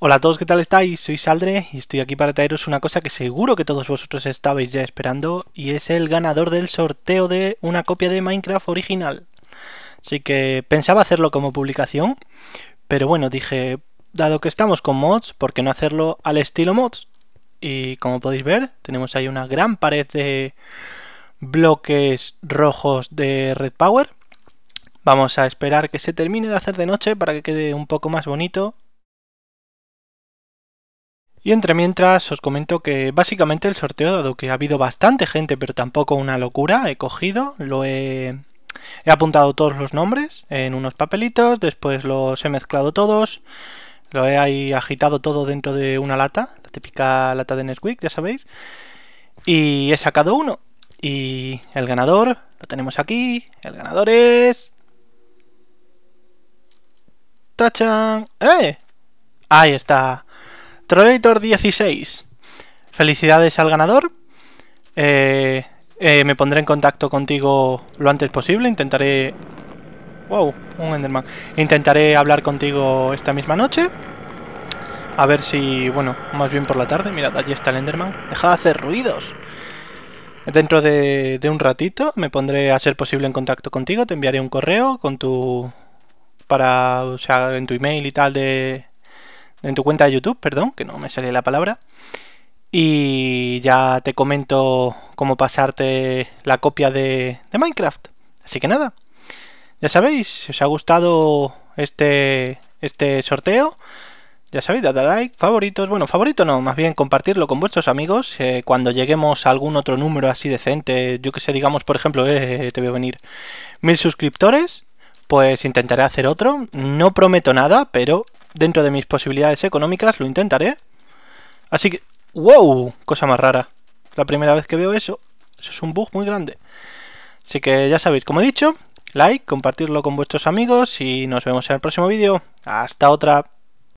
Hola a todos, ¿qué tal estáis? Soy Saldre y estoy aquí para traeros una cosa que seguro que todos vosotros estabais ya esperando y es el ganador del sorteo de una copia de Minecraft original. Así que pensaba hacerlo como publicación, pero bueno, dije, dado que estamos con mods, ¿por qué no hacerlo al estilo mods? Y como podéis ver, tenemos ahí una gran pared de bloques rojos de Red Power. Vamos a esperar que se termine de hacer de noche para que quede un poco más bonito. Y entre mientras os comento que básicamente el sorteo, dado que ha habido bastante gente, pero tampoco una locura, he cogido, lo he, he apuntado todos los nombres en unos papelitos, después los he mezclado todos, lo he ahí agitado todo dentro de una lata, la típica lata de Nesquik, ya sabéis, y he sacado uno. Y el ganador, lo tenemos aquí. El ganador es... ¡Tachan! ¡Eh! Ahí está. Trollator 16. Felicidades al ganador. Eh, eh, me pondré en contacto contigo lo antes posible. Intentaré... ¡Wow! Un Enderman. Intentaré hablar contigo esta misma noche. A ver si... Bueno, más bien por la tarde. Mirad, allí está el Enderman. Deja de hacer ruidos. Dentro de, un ratito me pondré a ser posible en contacto contigo, te enviaré un correo con tu... para... o sea, en tu email y tal de... en tu cuenta de YouTube, perdón, que no me sale la palabra. Y ya te comento cómo pasarte la copia de, de Minecraft. Así que nada, ya sabéis, si os ha gustado este, este sorteo ya sabéis, dadle like, favoritos, bueno, favorito no, más bien compartirlo con vuestros amigos eh, cuando lleguemos a algún otro número así decente, yo que sé, digamos, por ejemplo, eh, eh, te te a venir mil suscriptores, pues intentaré hacer otro, no prometo nada, pero dentro de mis posibilidades económicas lo intentaré. Así que, wow, cosa más rara, la primera vez que veo eso, eso es un bug muy grande. Así que ya sabéis, como he dicho, like, compartirlo con vuestros amigos y nos vemos en el próximo vídeo. Hasta otra.